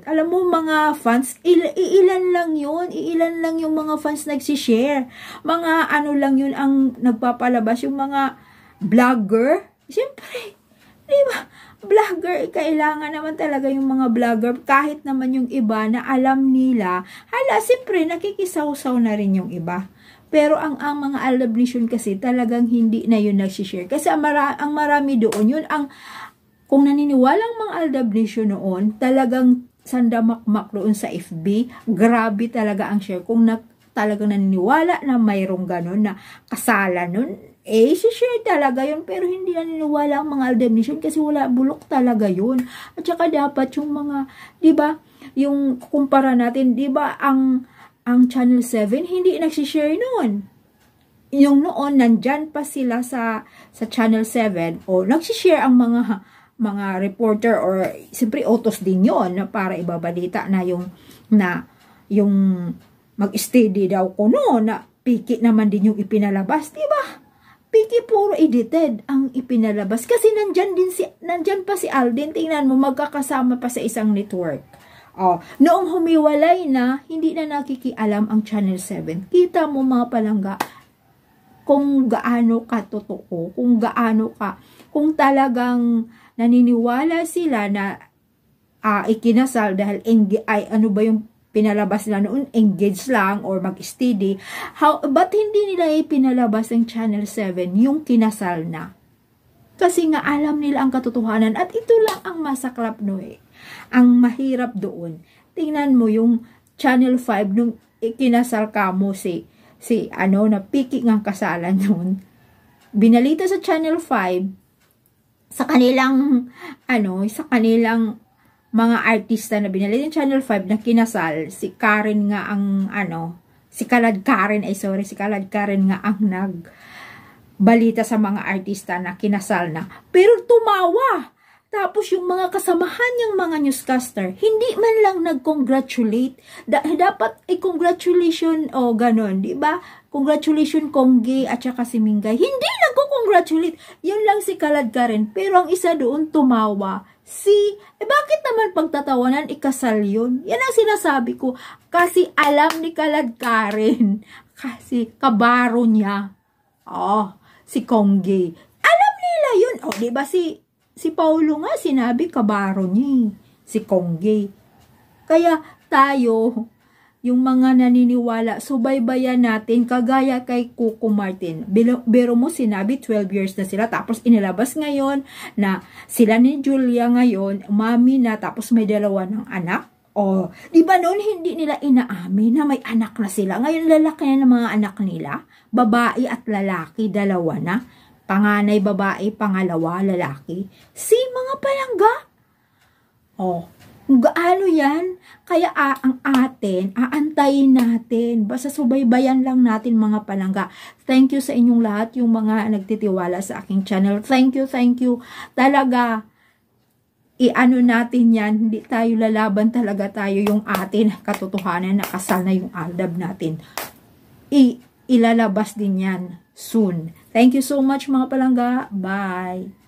200. Alam mo mga fans, il iilan lang yun. Iilan lang yung mga fans nagsishare. Mga ano lang yun ang nagpapalabas. Yung mga vlogger. Siyempre, di ba? vlogger, kailangan naman talaga yung mga vlogger, kahit naman yung iba na alam nila, hala, siyempre, nakikisawsaw na rin yung iba. Pero ang, ang mga alam nation kasi talagang hindi na yun nagsishare. Kasi ang, mara, ang marami doon, yun ang, kung naniniwalang mga alam noon, talagang sandamakmak doon sa FB, grabe talaga ang share. Kung nag, talagang naniniwala na mayroong ganun na kasala nun, eh, share talaga yun, pero hindi naniniwala ang mga definition kasi wala, bulok talaga yun. At saka dapat yung mga, di ba, yung kumpara natin, di ba, ang, ang Channel 7, hindi nagsishare noon. Yung noon, nandyan pa sila sa, sa Channel 7, o nagsishare ang mga mga reporter or siyempre otos din yon para ibabalita na yung na yung mag-steady daw ko no na piki naman din yung ipinalabas di ba piki puro edited ang ipinalabas kasi nandiyan din si nandiyan pa si Alden tingnan mo magkakasama pa sa isang network Oh, noong humiwalay na, hindi na nakikialam ang Channel 7. Kita mo mga palangga, kung gaano ka totoo, kung gaano ka, kung talagang naniniwala sila na uh, ikinasal dahil ay ano ba yung pinalabas nila noon, engage lang or mag-steady. But hindi nila ipinalabas ng Channel 7 yung kinasal na? Kasi nga alam nila ang katotohanan at ito lang ang masaklap no eh. Ang mahirap doon. Tingnan mo yung Channel 5 nung ikinasal ka mo si, si ano, na picking ang kasalan noon. Binalita sa Channel 5, sa kanilang ano, sa kanilang mga artista na binali ng Channel 5 na kinasal, si Karen nga ang ano, si Kalad Karen, ay sorry, si Kalad Karen nga ang nag balita sa mga artista na kinasal na. Pero tumawa tapos yung mga kasamahan niyang mga newscaster, hindi man lang nag-congratulate. Da eh, dapat ay eh, congratulation o oh, ganun, di ba? Congratulation Kongge at saka si Mingay. Hindi nagko-congratulate. Yan lang si Kalad Karen. Pero ang isa doon tumawa. Si, eh bakit naman pagtatawanan ikasal yun? Yan ang sinasabi ko. Kasi alam ni Kalad Karen. Kasi kabaro niya. Oh, si Kongge. Alam nila yun. O, oh, di ba si Si Paulo nga, sinabi kabaro niya eh, si Kongge. Kaya tayo, yung mga naniniwala, subaybayan natin kagaya kay Coco Martin. Pero mo sinabi 12 years na sila tapos inilabas ngayon na sila ni Julia ngayon, mami na tapos may dalawa ng anak. Oh, di ba noon hindi nila inaamin na may anak na sila. Ngayon lalaki na ng mga anak nila, babae at lalaki, dalawa na. Panganay babae, pangalawa lalaki. Si mga palangga. Oh, gaano yan? Kaya ah, ang atin, aantayin natin. Basta subaybayan lang natin mga palangga. Thank you sa inyong lahat, yung mga nagtitiwala sa aking channel. Thank you, thank you. Talaga, iano natin yan, hindi tayo lalaban talaga tayo yung atin, katotohanan na kasal na yung aldab natin. I ilalabas din yan soon. Thank you so much mga palangga. Bye!